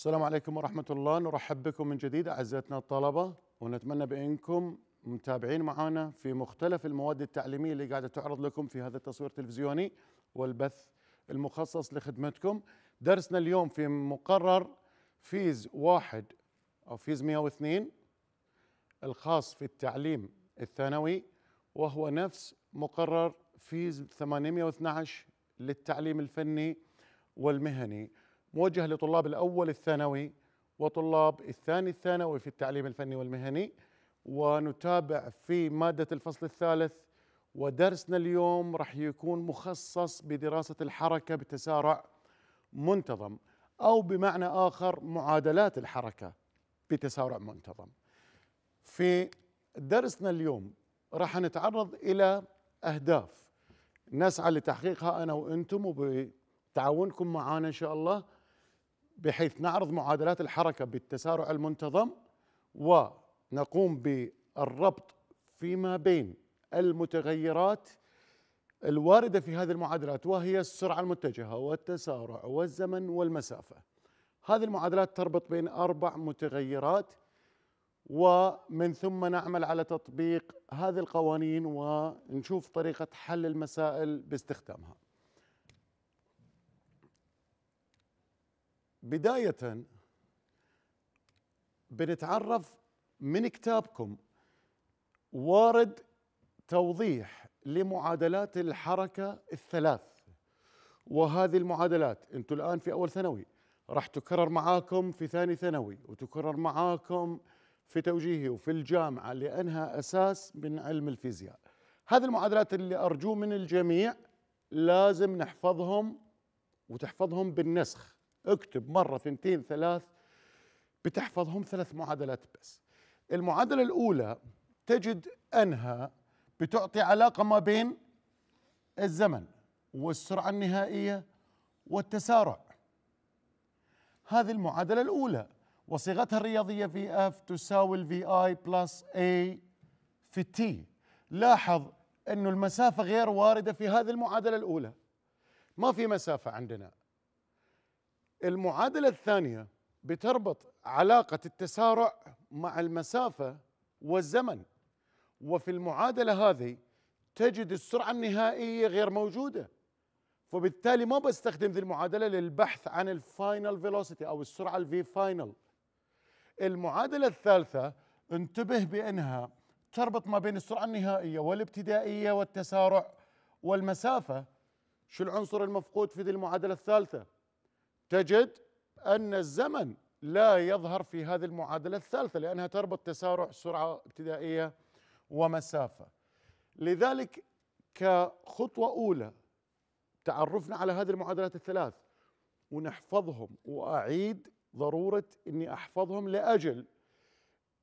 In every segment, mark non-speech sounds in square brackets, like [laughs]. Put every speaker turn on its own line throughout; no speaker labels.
السلام عليكم ورحمة الله نرحب بكم من جديد أعزائنا الطلبة ونتمنى بأنكم متابعين معنا في مختلف المواد التعليمية اللي قاعدة تعرض لكم في هذا التصوير التلفزيوني والبث المخصص لخدمتكم درسنا اليوم في مقرر فيز واحد أو فيز 102 الخاص في التعليم الثانوي وهو نفس مقرر فيز 812 للتعليم الفني والمهني موجه لطلاب الأول الثانوي وطلاب الثاني الثانوي في التعليم الفني والمهني ونتابع في مادة الفصل الثالث ودرسنا اليوم راح يكون مخصص بدراسة الحركة بتسارع منتظم أو بمعنى آخر معادلات الحركة بتسارع منتظم في درسنا اليوم راح نتعرض إلى أهداف نسعى لتحقيقها أنا وأنتم وبتعاونكم معانا إن شاء الله بحيث نعرض معادلات الحركه بالتسارع المنتظم ونقوم بالربط فيما بين المتغيرات الوارده في هذه المعادلات وهي السرعه المتجهه والتسارع والزمن والمسافه. هذه المعادلات تربط بين اربع متغيرات ومن ثم نعمل على تطبيق هذه القوانين ونشوف طريقه حل المسائل باستخدامها. بداية بنتعرف من كتابكم وارد توضيح لمعادلات الحركة الثلاث وهذه المعادلات انتم الآن في أول ثانوي راح تكرر معاكم في ثاني ثانوي وتكرر معاكم في توجيهي وفي الجامعة لأنها أساس من علم الفيزياء هذه المعادلات اللي أرجو من الجميع لازم نحفظهم وتحفظهم بالنسخ اكتب مرة ثنتين ثلاث بتحفظهم ثلاث معادلات بس المعادلة الأولى تجد أنها بتعطي علاقة ما بين الزمن والسرعة النهائية والتسارع هذه المعادلة الأولى وصيغتها الرياضية في اف تساوي الفي اي بلس اي في تي لاحظ أن المسافة غير واردة في هذه المعادلة الأولى ما في مسافة عندنا المعادلة الثانية بتربط علاقة التسارع مع المسافة والزمن وفي المعادلة هذه تجد السرعة النهائية غير موجودة فبالتالي ما بستخدم ذي المعادلة للبحث عن الفاينل فيلوسيتي أو السرعة الفي فاينل المعادلة الثالثة انتبه بأنها تربط ما بين السرعة النهائية والابتدائية والتسارع والمسافة شو العنصر المفقود في ذي المعادلة الثالثة؟ تجد أن الزمن لا يظهر في هذه المعادلة الثالثة لأنها تربط تسارع سرعة ابتدائية ومسافة لذلك كخطوة أولى تعرفنا على هذه المعادلات الثلاث ونحفظهم وأعيد ضرورة أني أحفظهم لأجل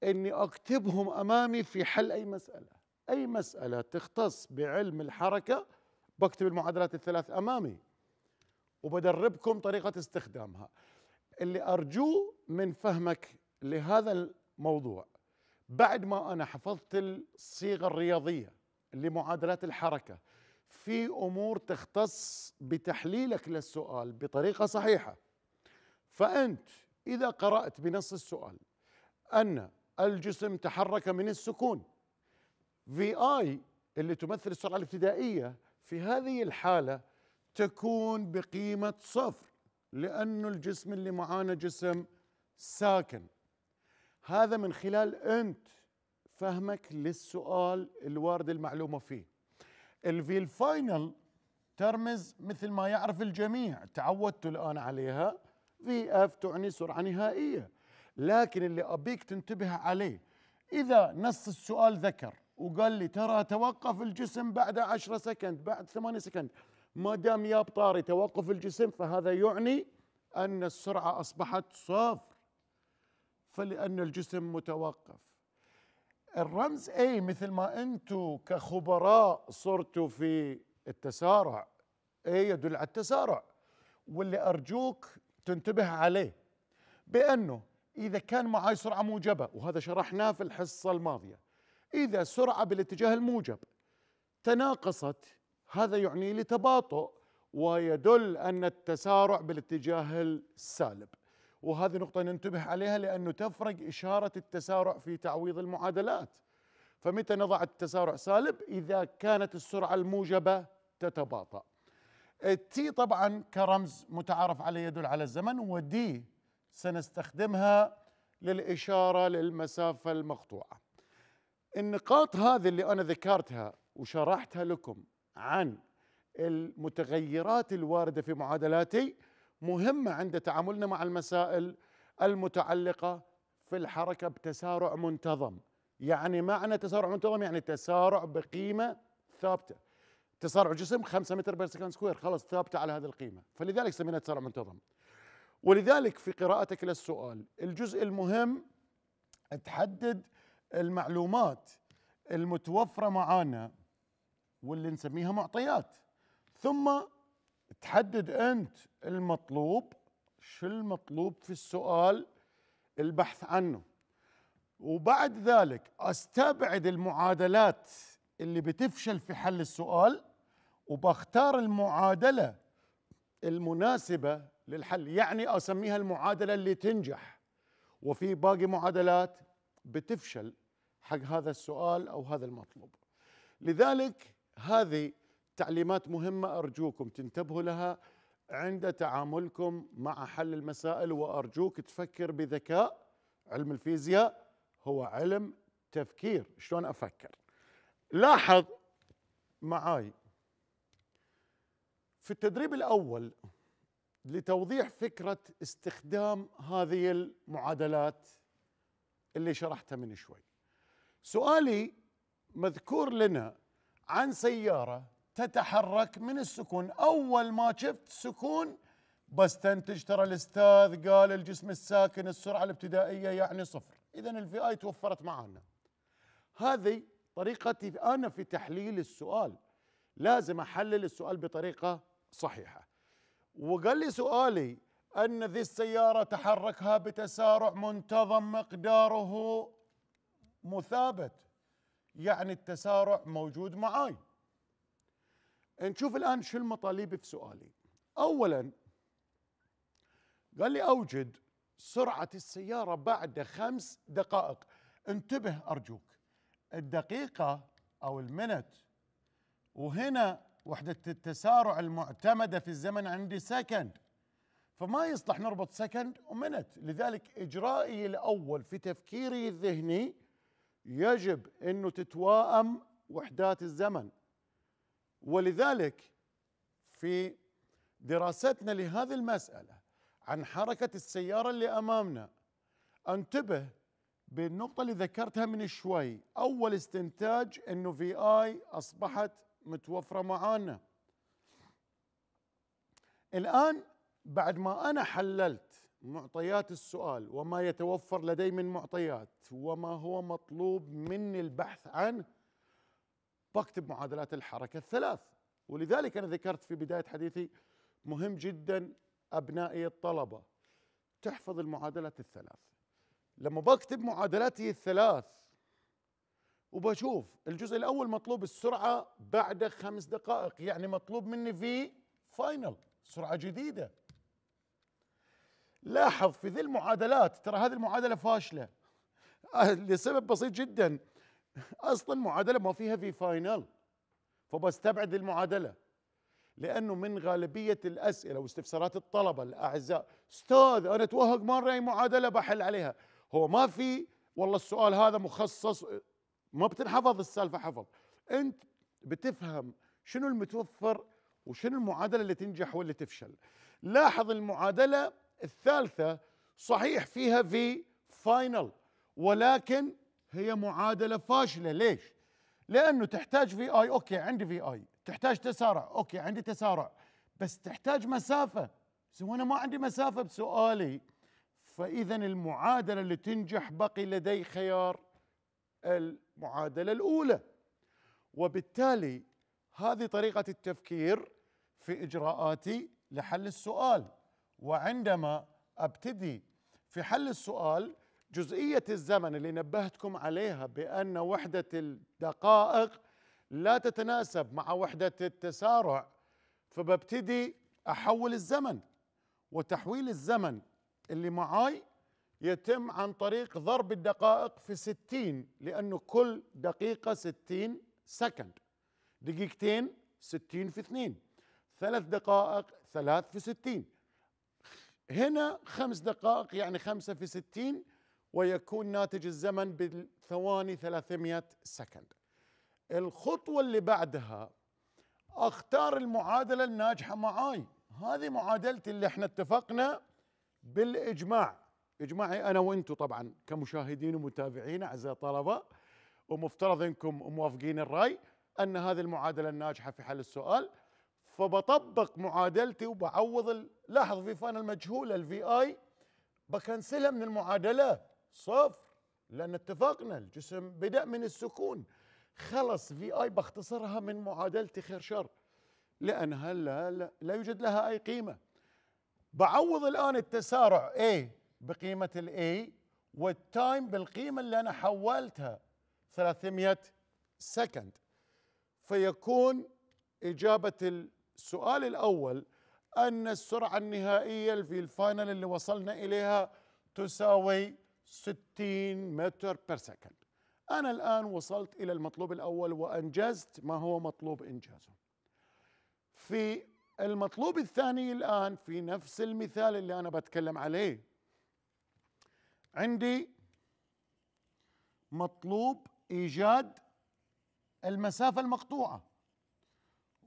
أني أكتبهم أمامي في حل أي مسألة أي مسألة تختص بعلم الحركة بكتب المعادلات الثلاث أمامي وبدربكم طريقة استخدامها اللي أرجوه من فهمك لهذا الموضوع بعد ما أنا حفظت الصيغة الرياضية لمعادلات الحركة في أمور تختص بتحليلك للسؤال بطريقة صحيحة فأنت إذا قرأت بنص السؤال أن الجسم تحرك من السكون في آي اللي تمثل السرعة الابتدائية في هذه الحالة تكون بقيمة صفر لأنه الجسم اللي معانا جسم ساكن هذا من خلال أنت فهمك للسؤال الوارد المعلومة فيه الفي الفاينل ترمز مثل ما يعرف الجميع تعودت الآن عليها في اف تعني سرعة نهائية لكن اللي أبيك تنتبه عليه إذا نص السؤال ذكر وقال لي ترى توقف الجسم بعد 10 سكند بعد 8 سكند ما دام يا طاري توقف الجسم فهذا يعني أن السرعة أصبحت صفر فلأن الجسم متوقف الرمز أي مثل ما أنتم كخبراء صرتوا في التسارع أي يدل على التسارع واللي أرجوك تنتبه عليه بأنه إذا كان معي سرعة موجبة وهذا شرحناه في الحصة الماضية إذا سرعة بالاتجاه الموجب تناقصت هذا يعني لتباطؤ ويدل ان التسارع بالاتجاه السالب وهذه نقطه ننتبه عليها لانه تفرق اشاره التسارع في تعويض المعادلات فمتى نضع التسارع سالب اذا كانت السرعه الموجبه تتباطأ تي طبعا كرمز متعارف عليه يدل على الزمن ودي سنستخدمها للإشارة للمسافة المقطوعة النقاط هذه اللي أنا ذكرتها وشرحتها لكم عن المتغيرات الوارده في معادلاتي مهمه عند تعاملنا مع المسائل المتعلقه في الحركه بتسارع منتظم يعني معنى تسارع منتظم يعني تسارع بقيمه ثابته تسارع جسم 5 متر بير سكند سكوير خلاص ثابته على هذه القيمه فلذلك سميناه تسارع منتظم ولذلك في قراءتك للسؤال الجزء المهم تحدد المعلومات المتوفره معانا واللي نسميها معطيات ثم تحدد انت المطلوب شو المطلوب في السؤال البحث عنه وبعد ذلك استبعد المعادلات اللي بتفشل في حل السؤال وبختار المعادله المناسبه للحل يعني اسميها المعادله اللي تنجح وفي باقي معادلات بتفشل حق هذا السؤال او هذا المطلوب لذلك هذه تعليمات مهمة أرجوكم تنتبهوا لها عند تعاملكم مع حل المسائل وأرجوك تفكر بذكاء علم الفيزياء هو علم تفكير شلون أفكر لاحظ معاي في التدريب الأول لتوضيح فكرة استخدام هذه المعادلات اللي شرحتها من شوي سؤالي مذكور لنا عن سيارة تتحرك من السكون أول ما شفت سكون بستنتج ترى الأستاذ قال الجسم الساكن السرعة الابتدائية يعني صفر إذا الفي آي توفرت معنا هذه طريقتي أنا في تحليل السؤال لازم أحلل السؤال بطريقة صحيحة وقال لي سؤالي أن ذي السيارة تحركها بتسارع منتظم مقداره مثابت يعني التسارع موجود معاي نشوف الآن شو المطالب في سؤالي أولا قال لي أوجد سرعة السيارة بعد خمس دقائق انتبه أرجوك الدقيقة أو المنت وهنا وحدة التسارع المعتمدة في الزمن عندي سكند فما يصلح نربط سكند ومنت لذلك إجرائي الأول في تفكيري الذهني يجب انه تتوائم وحدات الزمن ولذلك في دراستنا لهذه المساله عن حركه السياره اللي امامنا انتبه بالنقطه اللي ذكرتها من شوي اول استنتاج انه في اي اصبحت متوفره معانا الان بعد ما انا حللت معطيات السؤال وما يتوفر لدي من معطيات وما هو مطلوب مني البحث عنه بكتب معادلات الحركة الثلاث ولذلك أنا ذكرت في بداية حديثي مهم جدا أبنائي الطلبة تحفظ المعادلات الثلاث لما بكتب معادلاتي الثلاث وبشوف الجزء الأول مطلوب السرعة بعد خمس دقائق يعني مطلوب مني في فاينل سرعة جديدة لاحظ في ذي المعادلات ترى هذه المعادله فاشله آه، لسبب بسيط جدا اصلا معادله ما فيها في فاينل فبستبعد المعادله لانه من غالبيه الاسئله واستفسارات الطلبه الاعزاء استاذ انا اتوهق ما اي معادله بحل عليها هو ما في والله السؤال هذا مخصص ما بتنحفظ السالفه حفظ انت بتفهم شنو المتوفر وشنو المعادله اللي تنجح واللي تفشل لاحظ المعادله الثالثة صحيح فيها في فاينل ولكن هي معادلة فاشلة ليش؟ لأنه تحتاج في آي أوكي عندي في آي تحتاج تسارع أوكي عندي تسارع بس تحتاج مسافة وأنا ما عندي مسافة بسؤالي فإذا المعادلة اللي تنجح بقي لدي خيار المعادلة الأولى وبالتالي هذه طريقة التفكير في إجراءاتي لحل السؤال وعندما ابتدي في حل السؤال جزئية الزمن اللي نبهتكم عليها بأن وحدة الدقائق لا تتناسب مع وحدة التسارع فببتدي أحول الزمن وتحويل الزمن اللي معاي يتم عن طريق ضرب الدقائق في ستين لأنه كل دقيقة ستين سكند دقيقتين ستين في اثنين ثلاث دقائق ثلاث في ستين هنا خمس دقائق يعني خمسة في ستين ويكون ناتج الزمن بالثواني 300 سكند الخطوة اللي بعدها أختار المعادلة الناجحة معاي هذه معادلتي اللي احنا اتفقنا بالإجماع إجماعي أنا وإنتو طبعا كمشاهدين ومتابعين أعزائي الطلبة ومفترض إنكم موافقين الرأي أن هذه المعادلة الناجحة في حل السؤال فبطبق معادلتي وبعوض لاحظ في فانا المجهولة الفي اي بكنسلها من المعادلة صفر لأن اتفقنا الجسم بدأ من السكون خلص في اي بختصرها من معادلتي خير شر لأنها لا, لا, لا يوجد لها أي قيمة بعوض الآن التسارع اي بقيمة الاي والتايم بالقيمة اللي أنا حولتها 300 سكند فيكون إجابة السؤال الأول أن السرعة النهائية في الفاينل اللي وصلنا إليها تساوي 60 متر بير سكند أنا الآن وصلت إلى المطلوب الأول وأنجزت ما هو مطلوب إنجازه في المطلوب الثاني الآن في نفس المثال اللي أنا بتكلم عليه عندي مطلوب إيجاد المسافة المقطوعة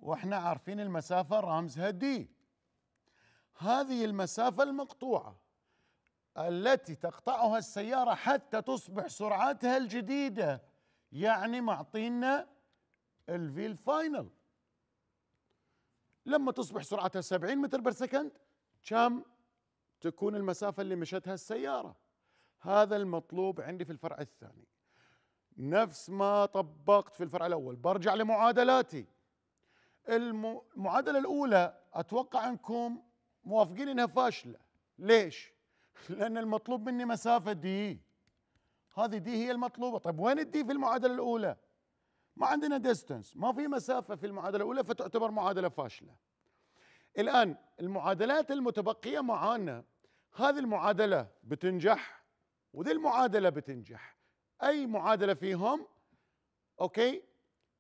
واحنا عارفين المسافه رمزها دي هذه المسافه المقطوعه التي تقطعها السياره حتى تصبح سرعتها الجديده يعني معطينا الفي الفاينل لما تصبح سرعتها 70 متر بالسكند كم تكون المسافه اللي مشتها السياره هذا المطلوب عندي في الفرع الثاني نفس ما طبقت في الفرع الاول برجع لمعادلاتي المعادلة الأولى أتوقع أنكم موافقين أنها فاشلة ليش؟ [laughs] لأن المطلوب مني مسافة دي هذه دي هي المطلوبة طيب وين الدي في المعادلة الأولى؟ ما عندنا ديستنس ما في مسافة في المعادلة الأولى فتعتبر معادلة فاشلة الآن المعادلات المتبقية معانا هذه المعادلة بتنجح وذي المعادلة بتنجح أي معادلة فيهم أوكي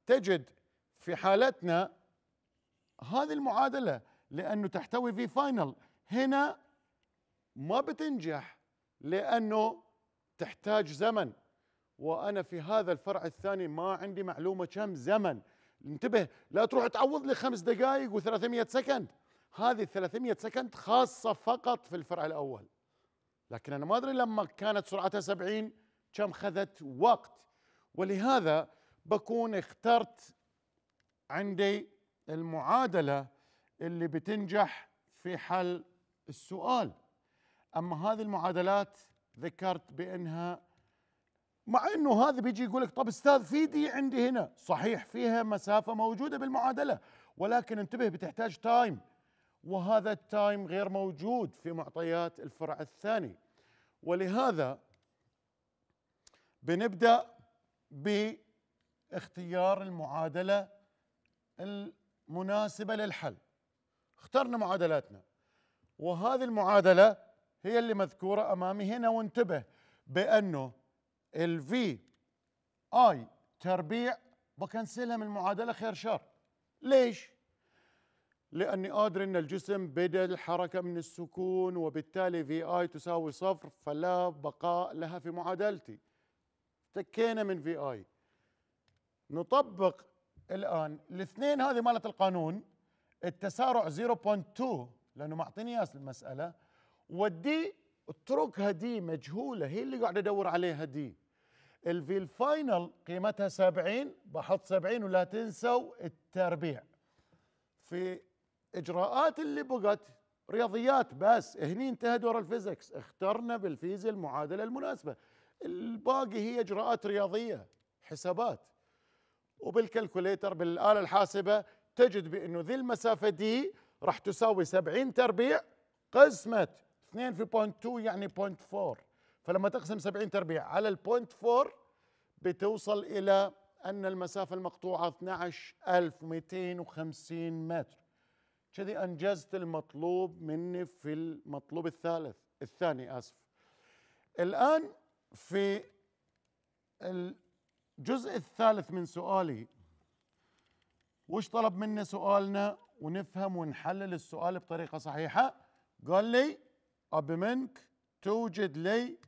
تجد في حالتنا هذه المعادله لانه تحتوي في فاينل هنا ما بتنجح لانه تحتاج زمن وانا في هذا الفرع الثاني ما عندي معلومه كم زمن انتبه لا تروح تعوض لي خمس دقائق و300 سكند هذه 300 سكند خاصه فقط في الفرع الاول لكن انا ما ادري لما كانت سرعتها 70 كم خذت وقت ولهذا بكون اخترت عندي المعادله اللي بتنجح في حل السؤال اما هذه المعادلات ذكرت بانها مع انه هذا بيجي يقول لك طب استاذ في دي عندي هنا صحيح فيها مسافه موجوده بالمعادله ولكن انتبه بتحتاج تايم وهذا التايم غير موجود في معطيات الفرع الثاني ولهذا بنبدا باختيار المعادله مناسبه للحل اخترنا معادلاتنا وهذه المعادله هي اللي مذكوره امامي هنا وانتبه بانه الـ في اي تربيع بكنسلها من المعادله خير شر ليش لاني قادر ان الجسم بدا الحركه من السكون وبالتالي في اي تساوي صفر فلا بقاء لها في معادلتي تكينا من في اي نطبق الان الاثنين هذه مالت القانون التسارع 0.2 لانه معطيني اياها المساله والدي اتركها دي مجهوله هي اللي قاعد ادور عليها دي الفي الفاينل قيمتها 70 بحط 70 ولا تنسوا التربيع في اجراءات اللي بقت رياضيات بس هني انتهى دور الفيزيكس اخترنا بالفيزياء المعادله المناسبه الباقي هي اجراءات رياضيه حسابات وبالكالكوليتر بالآلة الحاسبة تجد بأنه ذي المسافة دي راح تساوي 70 تربيع قسمة 2 في يعني 0.4 4 فلما تقسم 70 تربيع على ال 4 بتوصل إلى أن المسافة المقطوعة 12250 متر كذي أنجزت المطلوب مني في المطلوب الثالث الثاني آسف الآن في الجزء الثالث من سؤالي وش طلب منا سؤالنا ونفهم ونحلل السؤال بطريقه صحيحه قال لي اب منك توجد لي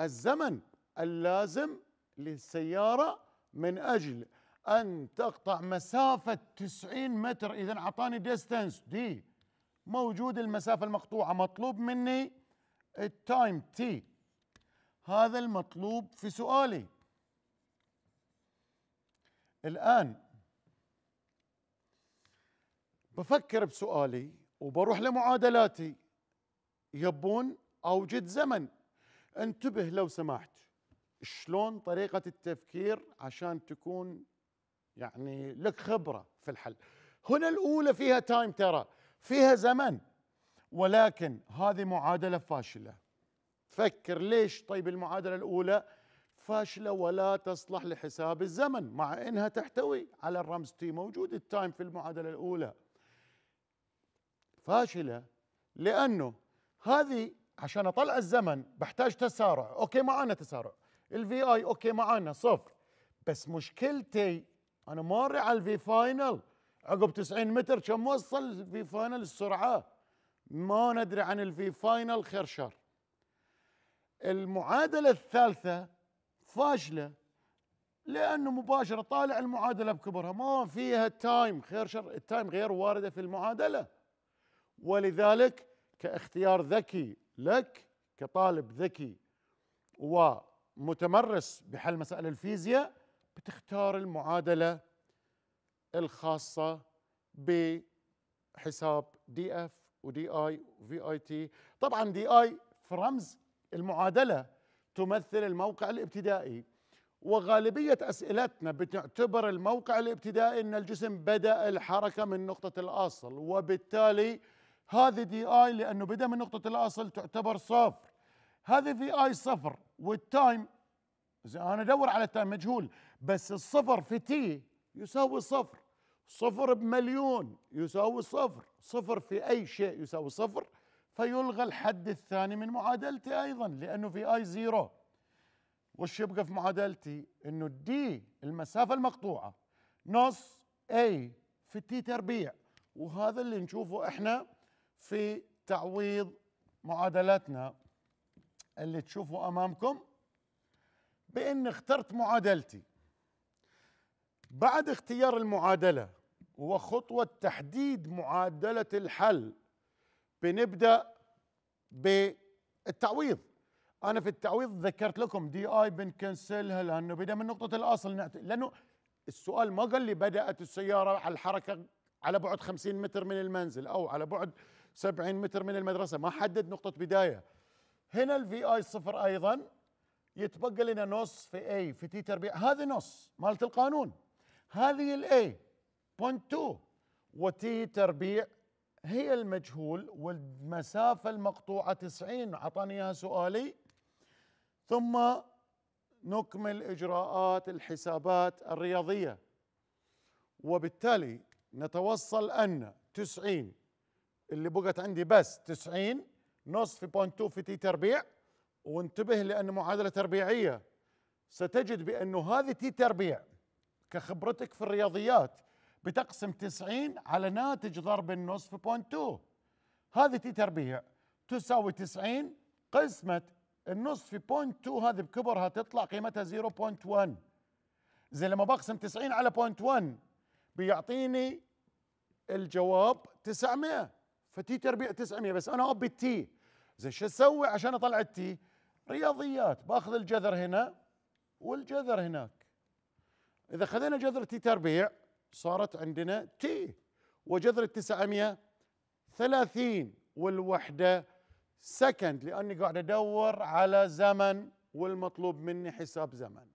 الزمن اللازم للسياره من اجل ان تقطع مسافه 90 متر اذا اعطاني ديستنس دي موجود المسافه المقطوعه مطلوب مني التايم تي هذا المطلوب في سؤالي الآن بفكر بسؤالي وبروح لمعادلاتي يبون أوجد زمن انتبه لو سمحت شلون طريقة التفكير عشان تكون يعني لك خبرة في الحل هنا الأولى فيها تايم ترى فيها زمن ولكن هذه معادلة فاشلة فكر ليش طيب المعادلة الأولى فاشلة ولا تصلح لحساب الزمن مع أنها تحتوي على الرمز تي موجود التايم في المعادلة الأولى فاشلة لأنه هذه عشان أطلع الزمن بحتاج تسارع أوكي معانا تسارع الفي آي أوكي معانا صفر بس مشكلتي أنا ماري على الفي فاينل عقب 90 متر كم وصل الفي فاينل السرعة ما ندري عن الفي فاينل خير شر المعادلة الثالثة فاشلة لأنه مباشرة طالع المعادلة بكبرها ما فيها تايم خير شر التايم غير واردة في المعادلة ولذلك كاختيار ذكي لك كطالب ذكي ومتمرس بحل مسائل الفيزياء بتختار المعادلة الخاصة بحساب دي اف ودي اي وفي اي تي طبعا دي اي في رمز المعادلة تمثل الموقع الابتدائي وغالبية أسئلتنا بتعتبر الموقع الابتدائي أن الجسم بدأ الحركة من نقطة الأصل وبالتالي هذه دي آي لأنه بدأ من نقطة الأصل تعتبر صفر هذه في آي صفر والتايم زي أنا أدور على التايم مجهول بس الصفر في تي يساوي صفر صفر بمليون يساوي صفر صفر في أي شيء يساوي صفر فيلغى الحد الثاني من معادلتي ايضا لانه في اي زيرو وش يبقى في معادلتي انه دي المسافه المقطوعه نص اي في تي تربيع وهذا اللي نشوفه احنا في تعويض معادلتنا اللي تشوفه امامكم بان اخترت معادلتي بعد اختيار المعادله وخطوه تحديد معادله الحل بنبدا بالتعويض انا في التعويض ذكرت لكم دي اي بنكنسلها لانه بدا من نقطه الاصل لانه السؤال ما قال لي بدات السياره على الحركه على بعد 50 متر من المنزل او على بعد 70 متر من المدرسه ما حدد نقطه بدايه هنا الفي اي صفر ايضا يتبقى لنا نص في اي في تي تربيع هذه نص مالت القانون هذه الاي بوينت 2 وتي تربيع هي المجهول والمسافة المقطوعة 90 عطاني إياها سؤالي ثم نكمل إجراءات الحسابات الرياضية وبالتالي نتوصل أن 90 اللي بقت عندي بس 90 في بوينت 2 في تي تربيع وانتبه لأن معادلة تربيعية ستجد بأنه هذه تي تربيع كخبرتك في الرياضيات بتقسم 90 على ناتج ضرب النص في بوينت 2 هذه تي تربيع تساوي 90 قسمة النص في بوينت 2 هذه بكبرها تطلع قيمتها 0.1 زي لما بقسم 90 على بوينت 1 بيعطيني الجواب 900 فتي تربيع 900 بس انا ابي التي زي شو اسوي عشان اطلع التي رياضيات باخذ الجذر هنا والجذر هناك اذا خذينا جذر تي تربيع صارت عندنا تي وجذر التسعمية ثلاثين والوحدة سكند لأني قاعد أدور على زمن والمطلوب مني حساب زمن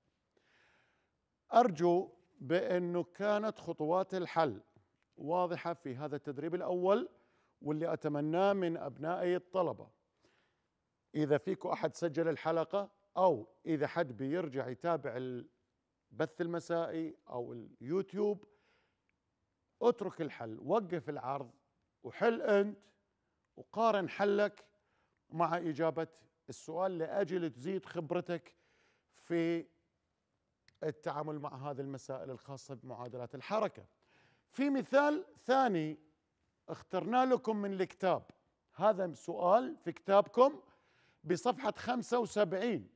أرجو بأنه كانت خطوات الحل واضحة في هذا التدريب الأول واللي أتمناه من أبنائي الطلبة إذا فيكم أحد سجل الحلقة أو إذا حد بيرجع يتابع البث المسائي أو اليوتيوب اترك الحل وقف العرض وحل أنت وقارن حلك مع إجابة السؤال لأجل تزيد خبرتك في التعامل مع هذه المسائل الخاصة بمعادلات الحركة في مثال ثاني اخترنا لكم من الكتاب هذا سؤال في كتابكم بصفحة 75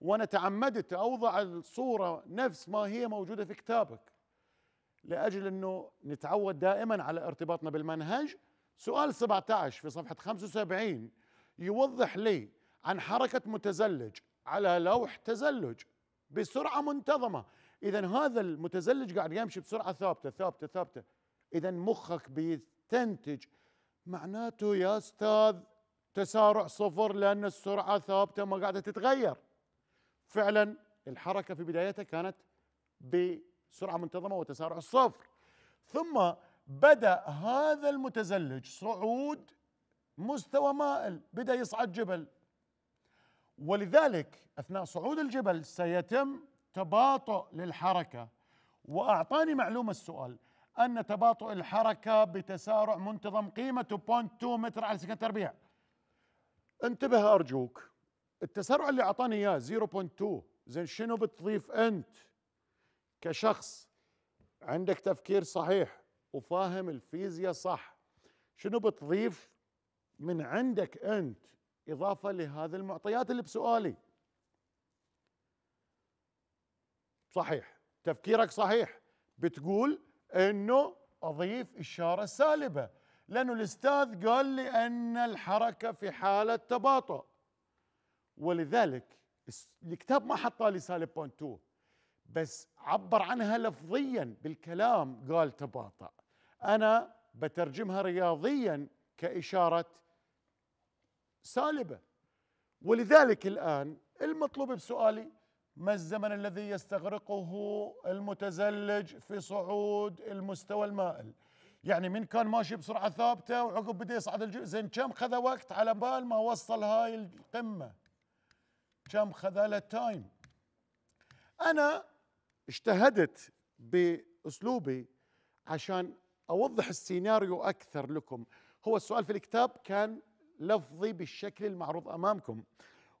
وأنا تعمدت أوضع الصورة نفس ما هي موجودة في كتابك لاجل انه نتعود دائما على ارتباطنا بالمنهج سؤال 17 في صفحه 75 يوضح لي عن حركه متزلج على لوح تزلج بسرعه منتظمه اذا هذا المتزلج قاعد يمشي بسرعه ثابته ثابته ثابته اذا مخك بيستنتج معناته يا استاذ تسارع صفر لان السرعه ثابته ما قاعده تتغير فعلا الحركه في بدايتها كانت ب سرعه منتظمه وتسارع الصفر ثم بدا هذا المتزلج صعود مستوى مائل بدا يصعد جبل ولذلك اثناء صعود الجبل سيتم تباطؤ للحركه واعطاني معلومه السؤال ان تباطؤ الحركه بتسارع منتظم قيمته 0.2 متر على سكند تربيع انتبه ارجوك التسارع اللي اعطاني اياه 0.2 زين شنو بتضيف انت كشخص عندك تفكير صحيح وفاهم الفيزياء صح شنو بتضيف من عندك انت اضافه لهذه المعطيات اللي بسؤالي صحيح تفكيرك صحيح بتقول انه اضيف اشاره سالبه لانه الاستاذ قال لي ان الحركه في حاله تباطؤ ولذلك الكتاب ما حط لي سالب بوينت 2 بس عبر عنها لفظيا بالكلام قال تباطأ أنا بترجمها رياضيا كإشارة سالبة ولذلك الآن المطلوب بسؤالي ما الزمن الذي يستغرقه المتزلج في صعود المستوى المائل يعني من كان ماشي بسرعة ثابتة وعقب بدأ يصعد الجبل زين كم خذ وقت على بال ما وصل هاي القمة كم خذ له تايم أنا اجتهدت باسلوبي عشان اوضح السيناريو اكثر لكم هو السؤال في الكتاب كان لفظي بالشكل المعروض امامكم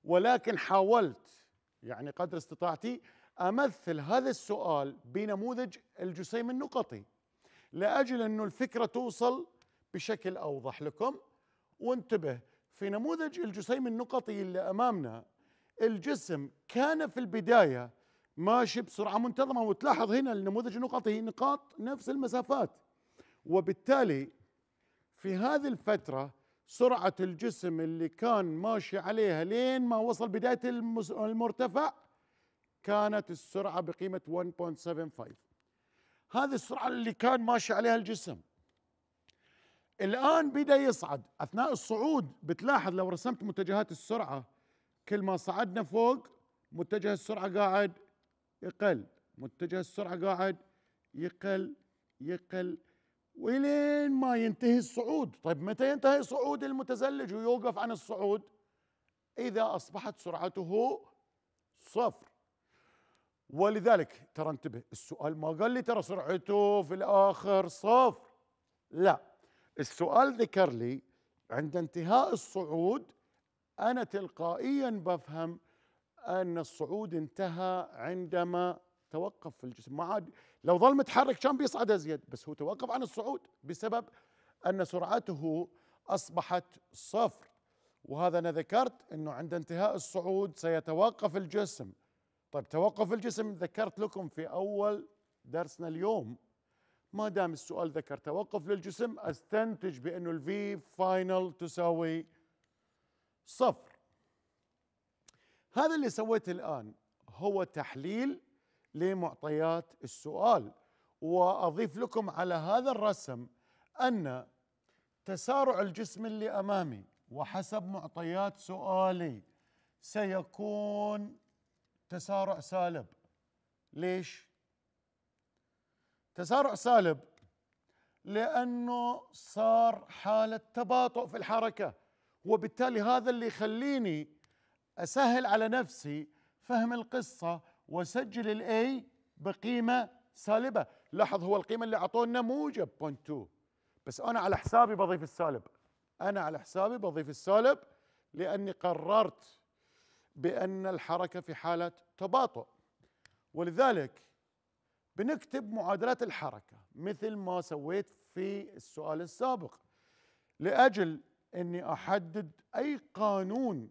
ولكن حاولت يعني قدر استطاعتي امثل هذا السؤال بنموذج الجسيم النقطي لاجل انه الفكره توصل بشكل اوضح لكم وانتبه في نموذج الجسيم النقطي اللي امامنا الجسم كان في البدايه ماشي بسرعه منتظمه وتلاحظ هنا النموذج النقطي نقاط نفس المسافات وبالتالي في هذه الفتره سرعه الجسم اللي كان ماشي عليها لين ما وصل بدايه المرتفع كانت السرعه بقيمه 1.75 هذه السرعه اللي كان ماشي عليها الجسم الان بدا يصعد اثناء الصعود بتلاحظ لو رسمت متجهات السرعه كل ما صعدنا فوق متجه السرعه قاعد يقل متجه السرعه قاعد يقل يقل والين ما ينتهي الصعود طيب متى ينتهي صعود المتزلج ويوقف عن الصعود اذا اصبحت سرعته صفر ولذلك ترى انتبه السؤال ما قال لي ترى سرعته في الاخر صفر لا السؤال ذكر لي عند انتهاء الصعود انا تلقائيا بفهم ان الصعود انتهى عندما توقف في الجسم ما عاد لو ظل متحرك كان بيصعد ازيد بس هو توقف عن الصعود بسبب ان سرعته اصبحت صفر وهذا انا ذكرت انه عند انتهاء الصعود سيتوقف الجسم طيب توقف الجسم ذكرت لكم في اول درسنا اليوم ما دام السؤال ذكر توقف للجسم استنتج بانه الفي فاينل تساوي صفر هذا اللي سويته الآن هو تحليل لمعطيات السؤال وأضيف لكم على هذا الرسم أن تسارع الجسم اللي أمامي وحسب معطيات سؤالي سيكون تسارع سالب ليش؟ تسارع سالب لأنه صار حالة تباطؤ في الحركة وبالتالي هذا اللي يخليني اسهل على نفسي فهم القصه واسجل الاي بقيمه سالبه لاحظ هو القيمه اللي اعطونا موجب بوينت 2 بس انا على حسابي بضيف السالب انا على حسابي بضيف السالب لاني قررت بان الحركه في حاله تباطؤ ولذلك بنكتب معادلات الحركه مثل ما سويت في السؤال السابق لاجل اني احدد اي قانون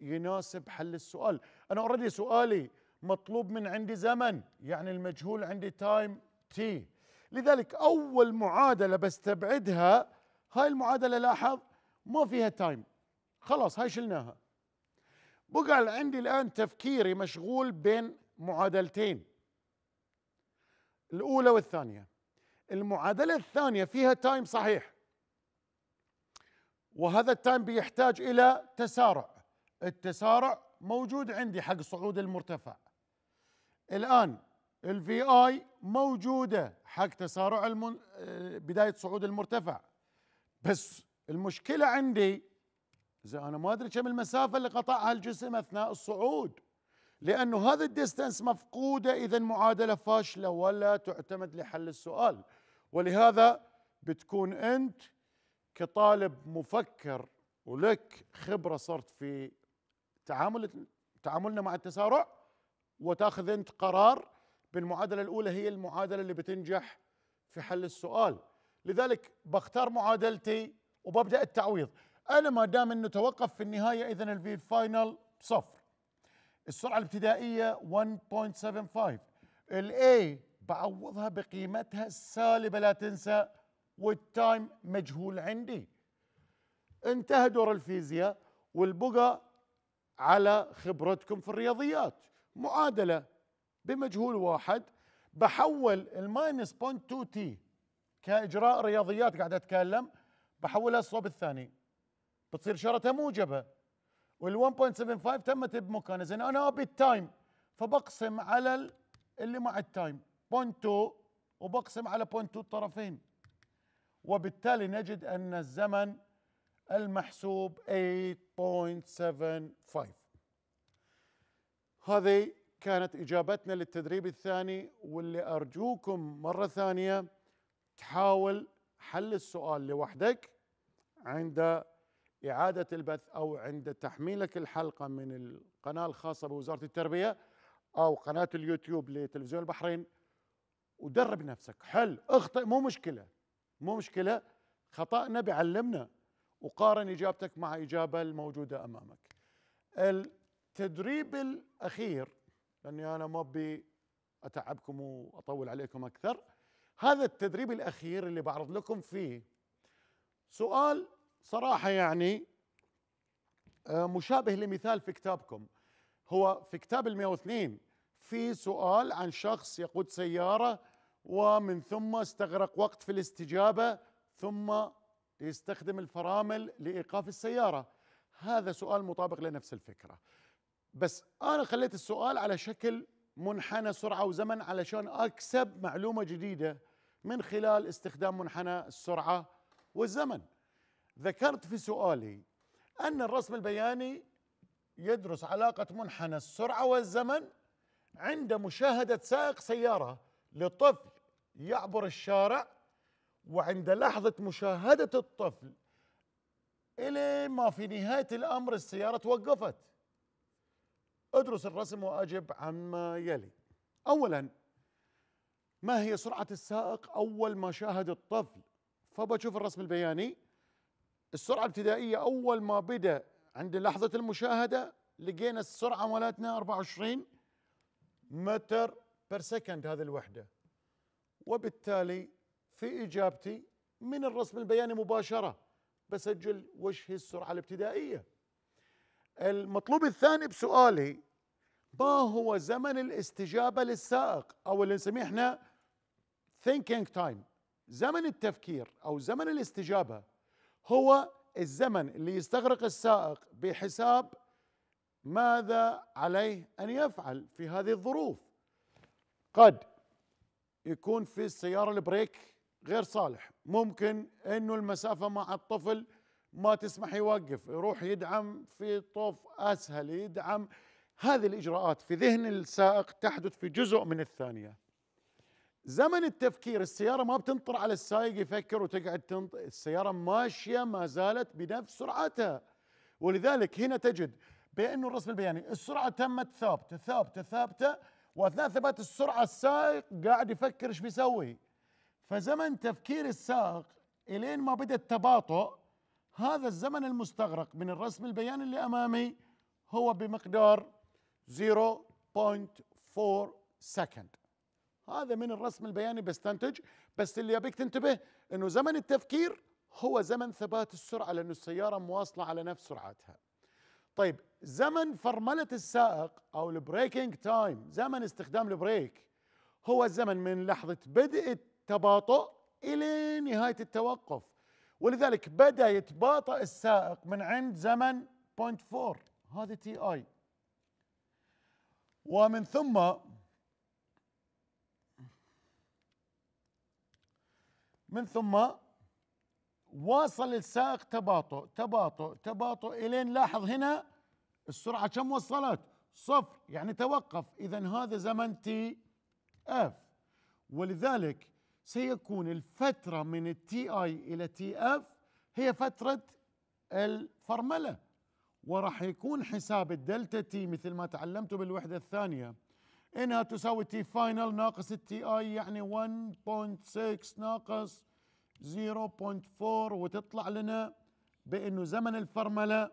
يناسب حل السؤال انا اوريدي سؤالي مطلوب من عندي زمن يعني المجهول عندي تايم تي لذلك اول معادله بستبعدها هاي المعادله لاحظ ما فيها تايم خلاص هاي شلناها بقى عندي الان تفكيري مشغول بين معادلتين الاولى والثانيه المعادله الثانيه فيها تايم صحيح وهذا التايم بيحتاج الى تسارع التسارع موجود عندي حق صعود المرتفع الآن الفي اي موجودة حق تسارع المن... آه، بداية صعود المرتفع بس المشكلة عندي اذا أنا ما أدري كم المسافة اللي قطعها الجسم أثناء الصعود لأنه هذا الديستنس مفقودة إذا معادلة فاشلة ولا تعتمد لحل السؤال ولهذا بتكون أنت كطالب مفكر ولك خبرة صرت في تعامل تعاملنا مع التسارع وتاخذ انت قرار بالمعادله الاولى هي المعادله اللي بتنجح في حل السؤال لذلك بختار معادلتي وببدا التعويض انا ما دام انه توقف في النهايه اذا الفي فاينل صفر السرعه الابتدائيه 1.75 الاي بعوضها بقيمتها السالبه لا تنسى والتايم مجهول عندي انتهى دور الفيزياء والبقى على خبرتكم في الرياضيات معادلة بمجهول واحد بحول الماينس بوينت 2 تي كإجراء رياضيات قاعد أتكلم بحولها الصوب الثاني بتصير شرطها موجبة وال 1.75 تمت بمكانه زين أنا أبي التايم فبقسم على اللي مع التايم بوينت 2 وبقسم على بوينت 2 الطرفين وبالتالي نجد أن الزمن المحسوب 8.75 هذه كانت إجابتنا للتدريب الثاني واللي أرجوكم مرة ثانية تحاول حل السؤال لوحدك عند إعادة البث أو عند تحميلك الحلقة من القناة الخاصة بوزارة التربية أو قناة اليوتيوب لتلفزيون البحرين ودرب نفسك حل اخطئ مو مشكلة مو مشكلة خطأنا بيعلمنا وقارن اجابتك مع الاجابه الموجوده امامك. التدريب الاخير لاني انا ما ابي اتعبكم واطول عليكم اكثر. هذا التدريب الاخير اللي بعرض لكم فيه سؤال صراحه يعني آه، مشابه لمثال في كتابكم هو في كتاب ال 102 في سؤال عن شخص يقود سياره ومن ثم استغرق وقت في الاستجابه ثم يستخدم الفرامل لايقاف السياره هذا سؤال مطابق لنفس الفكره بس انا خليت السؤال على شكل منحنى سرعه وزمن علشان اكسب معلومه جديده من خلال استخدام منحنى السرعه والزمن ذكرت في سؤالي ان الرسم البياني يدرس علاقه منحنى السرعه والزمن عند مشاهده سائق سياره لطفل يعبر الشارع وعند لحظة مشاهدة الطفل إلى ما في نهاية الأمر السيارة توقفت ادرس الرسم وأجب عما يلي أولا ما هي سرعة السائق أول ما شاهد الطفل فبشوف الرسم البياني السرعة الابتدائية أول ما بدأ عند لحظة المشاهدة لقينا السرعة مالتنا 24 متر بير سكند هذه الوحدة وبالتالي في إجابتي من الرسم البياني مباشرة بسجل وش هي السرعة الابتدائية المطلوب الثاني بسؤالي ما هو زمن الاستجابة للسائق أو اللي نسميه احنا thinking time زمن التفكير أو زمن الاستجابة هو الزمن اللي يستغرق السائق بحساب ماذا عليه أن يفعل في هذه الظروف قد يكون في السيارة البريك غير صالح ممكن انه المسافه مع الطفل ما تسمح يوقف يروح يدعم في طوف اسهل يدعم هذه الاجراءات في ذهن السائق تحدث في جزء من الثانيه زمن التفكير السيارة ما بتنطر على السائق يفكر وتقعد تنط... السيارة ماشية ما زالت بنفس سرعتها ولذلك هنا تجد بأنه الرسم البياني السرعة تمت ثابتة ثابتة ثابتة وأثناء ثبات السرعة السائق قاعد يفكر ايش بيسوي فزمن تفكير السائق الين ما بدا التباطؤ هذا الزمن المستغرق من الرسم البياني اللي امامي هو بمقدار 0.4 سكند هذا من الرسم البياني بستنتج بس اللي ابيك تنتبه انه زمن التفكير هو زمن ثبات السرعه لانه السياره مواصله على نفس سرعتها طيب زمن فرمله السائق او البريكنج تايم زمن استخدام البريك هو الزمن من لحظه بدء تباطؤ الى نهايه التوقف ولذلك بدا يتباطأ السائق من عند زمن 0.4 هذا تي اي ومن ثم من ثم واصل السائق تباطؤ تباطؤ تباطؤ الين لاحظ هنا السرعه كم وصلت؟ صفر يعني توقف اذا هذا زمن تي اف ولذلك سيكون الفترة من التي اي الى تي اف هي فترة الفرملة وراح يكون حساب الدلتا تي مثل ما تعلمتوا بالوحدة الثانية انها تساوي تي فاينل ناقص التي اي يعني 1.6 ناقص 0.4 وتطلع لنا بانه زمن الفرمله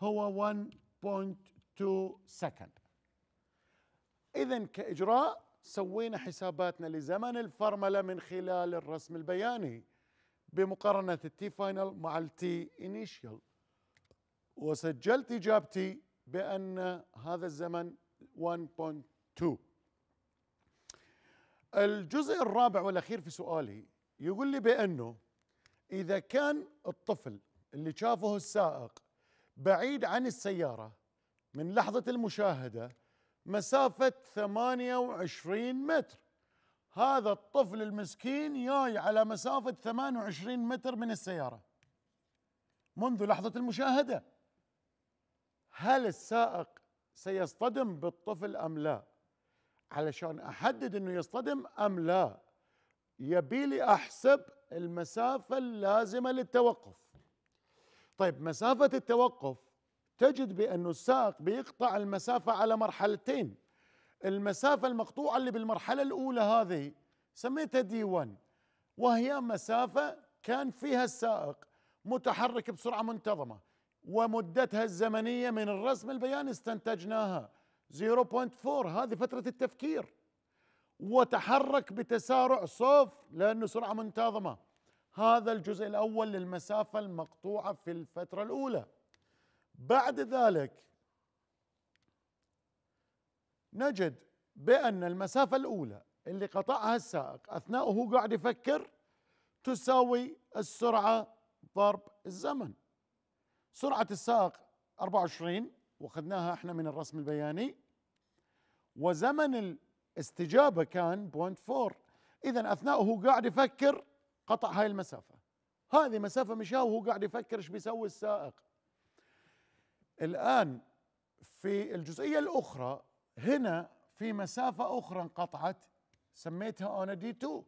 هو 1.2 سكند اذا كاجراء سوينا حساباتنا لزمن الفرمله من خلال الرسم البياني بمقارنه التي فاينل مع التي انيشيال وسجلت اجابتي بان هذا الزمن 1.2 الجزء الرابع والاخير في سؤالي يقول لي بانه اذا كان الطفل اللي شافه السائق بعيد عن السياره من لحظه المشاهده مسافة 28 متر هذا الطفل المسكين جاي على مسافة 28 متر من السيارة منذ لحظة المشاهدة هل السائق سيصطدم بالطفل أم لا علشان أحدد أنه يصطدم أم لا يبيلي أحسب المسافة اللازمة للتوقف طيب مسافة التوقف تجد بأنه السائق بيقطع المسافة على مرحلتين المسافة المقطوعة اللي بالمرحلة الأولى هذه سميتها دي 1 وهي مسافة كان فيها السائق متحرك بسرعة منتظمة ومدتها الزمنية من الرسم البياني استنتجناها 0.4 هذه فترة التفكير وتحرك بتسارع صفر لأنه سرعة منتظمة هذا الجزء الأول للمسافة المقطوعة في الفترة الأولى بعد ذلك نجد بأن المسافة الأولى اللي قطعها السائق أثناء وهو قاعد يفكر تساوي السرعة ضرب الزمن سرعة السائق 24 واخذناها احنا من الرسم البياني وزمن الاستجابة كان 0.4 إذا أثناء وهو قاعد يفكر قطع هاي المسافة هذه مسافة مشاه وهو قاعد يفكر ايش بيسوي السائق الآن في الجزئية الأخرى هنا في مسافة أخرى انقطعت سميتها أنا دي 2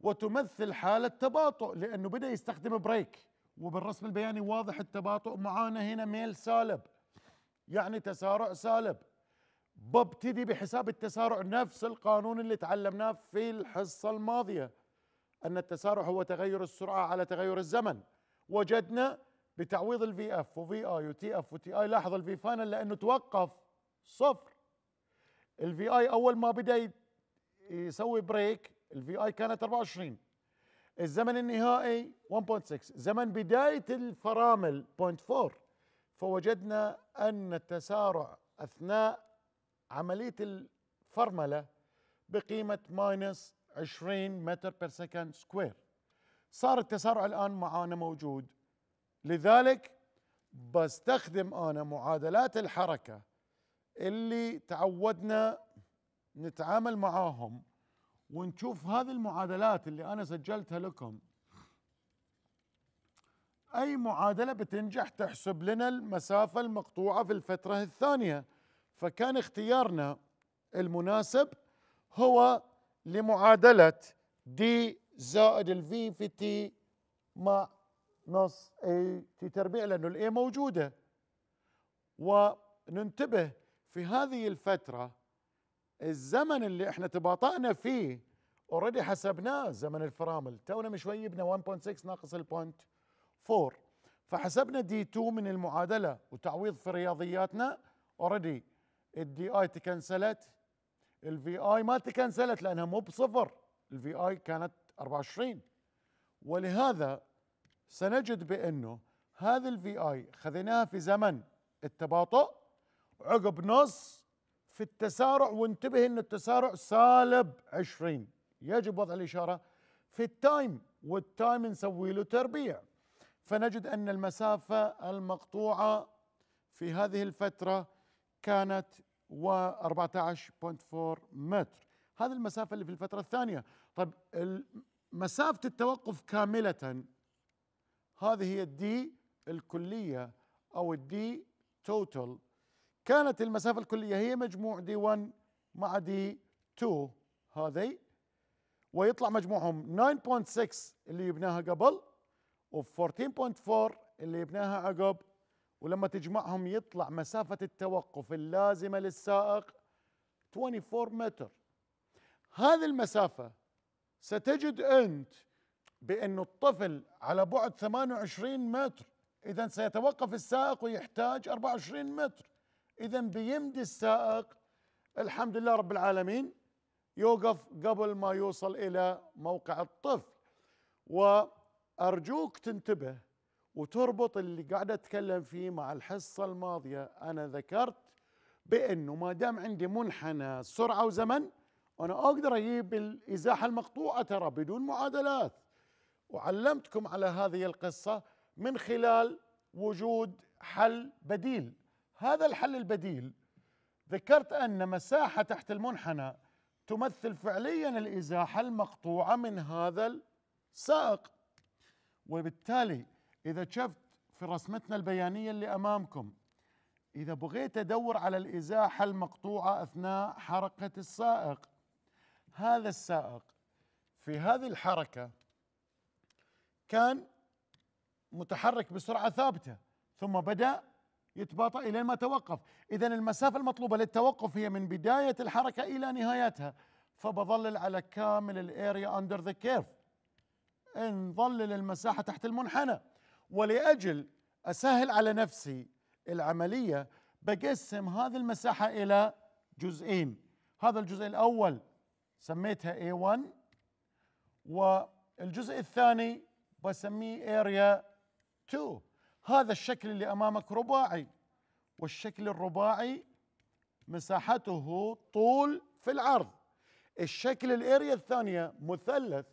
وتمثل حالة تباطؤ لأنه بدأ يستخدم بريك وبالرسم البياني واضح التباطؤ معانا هنا ميل سالب يعني تسارع سالب ببتدي بحساب التسارع نفس القانون اللي تعلمناه في الحصة الماضية أن التسارع هو تغير السرعة على تغير الزمن وجدنا بتعويض الفي اف وفي اي وتي اف وتي اي لاحظ الفي فاينل لانه توقف صفر الفي اي اول ما بدا يسوي بريك الفي اي كانت 24 الزمن النهائي 1.6 زمن بدايه الفرامل 0.4 فوجدنا ان التسارع اثناء عمليه الفرمله بقيمه ماينس 20 متر بير سكند سكوير صار التسارع الان معانا موجود لذلك بستخدم انا معادلات الحركه اللي تعودنا نتعامل معاهم ونشوف هذه المعادلات اللي انا سجلتها لكم اي معادله بتنجح تحسب لنا المسافه المقطوعه في الفتره الثانيه فكان اختيارنا المناسب هو لمعادله دي زائد الفي في تي مع نص اي تي تربيع لانه الاي موجوده وننتبه في هذه الفتره الزمن اللي احنا تباطأنا فيه اوريدي حسبناه زمن الفرامل تونا من شوي جبنا 1.6 ناقص ال 0.4 فحسبنا دي 2 من المعادله وتعويض في رياضياتنا اوريدي الدي اي تكنسلت الفي اي ما تكنسلت لانها مو بصفر الفي اي كانت 24 ولهذا سنجد بانه هذه الفي اي خذيناها في زمن التباطؤ عقب نص في التسارع وانتبه ان التسارع سالب 20 يجب وضع الاشاره في التايم والتايم نسوي له تربيع فنجد ان المسافه المقطوعه في هذه الفتره كانت 14.4 متر هذه المسافه اللي في الفتره الثانيه طب مسافه التوقف كامله هذه هي الدي الكلية أو الدي توتال كانت المسافة الكلية هي مجموع دي 1 مع دي 2 هذه ويطلع مجموعهم 9.6 اللي يبناها قبل و14.4 اللي يبناها عقب ولما تجمعهم يطلع مسافة التوقف اللازمة للسائق 24 متر هذه المسافة ستجد أنت بأنه الطفل على بعد 28 متر إذا سيتوقف السائق ويحتاج 24 متر إذا بيمدي السائق الحمد لله رب العالمين يوقف قبل ما يوصل إلى موقع الطفل وأرجوك تنتبه وتربط اللي قاعد أتكلم فيه مع الحصة الماضية أنا ذكرت بأنه ما دام عندي منحنى سرعة وزمن أنا أقدر أجيب الإزاحة المقطوعة ترى بدون معادلات وعلمتكم على هذه القصة من خلال وجود حل بديل هذا الحل البديل ذكرت أن مساحة تحت المنحنى تمثل فعليا الإزاحة المقطوعة من هذا السائق وبالتالي إذا شفت في رسمتنا البيانية اللي أمامكم إذا بغيت أدور على الإزاحة المقطوعة أثناء حركة السائق هذا السائق في هذه الحركة كان متحرك بسرعه ثابته ثم بدا يتباطا الى ما توقف اذا المسافه المطلوبه للتوقف هي من بدايه الحركه الى نهايتها فبظلل على كامل الاريا اندر ذا كيرف انظلل المساحه تحت المنحنى ولاجل اسهل على نفسي العمليه بقسم هذه المساحه الى جزئين هذا الجزء الاول سميتها A1 والجزء الثاني بسميه اريا 2 هذا الشكل اللي امامك رباعي والشكل الرباعي مساحته طول في العرض الشكل الاريا الثانيه مثلث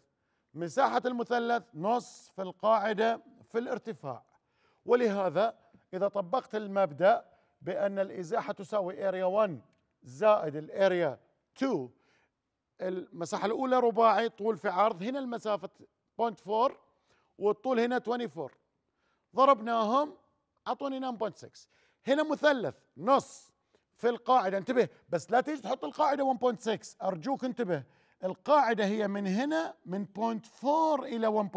مساحه المثلث نص في القاعده في الارتفاع ولهذا اذا طبقت المبدا بان الازاحه تساوي اريا 1 زائد الاريا 2 المساحه الاولى رباعي طول في عرض هنا المسافه 0.4 والطول هنا 24 ضربناهم اعطوني 9.6 هنا مثلث نص في القاعده انتبه بس لا تيجي تحط القاعده 1.6 ارجوك انتبه القاعده هي من هنا من 0.4 الى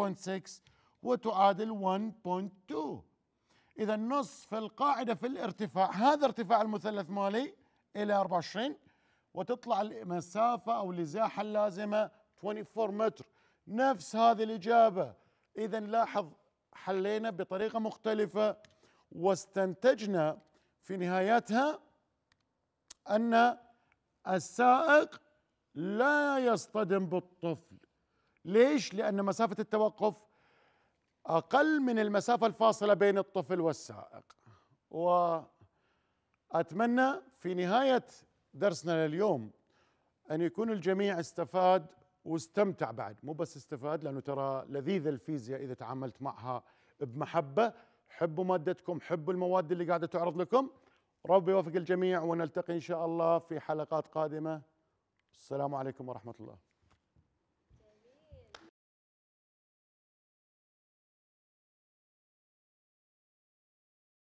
1.6 وتعادل 1.2 اذا نص في القاعده في الارتفاع هذا ارتفاع المثلث مالي الى 24 وتطلع المسافه او الازاحه اللازمه 24 متر نفس هذه الاجابه إذا لاحظ حلينا بطريقة مختلفة واستنتجنا في نهايتها أن السائق لا يصطدم بالطفل ليش؟ لأن مسافة التوقف أقل من المسافة الفاصلة بين الطفل والسائق وأتمنى في نهاية درسنا لليوم أن يكون الجميع استفاد واستمتع بعد مو بس استفاد لانه ترى لذيذ الفيزياء اذا تعاملت معها بمحبه حبوا مادتكم حبوا المواد اللي قاعده تعرض لكم ربي يوفق الجميع ونلتقي ان شاء الله في حلقات قادمه السلام عليكم ورحمه الله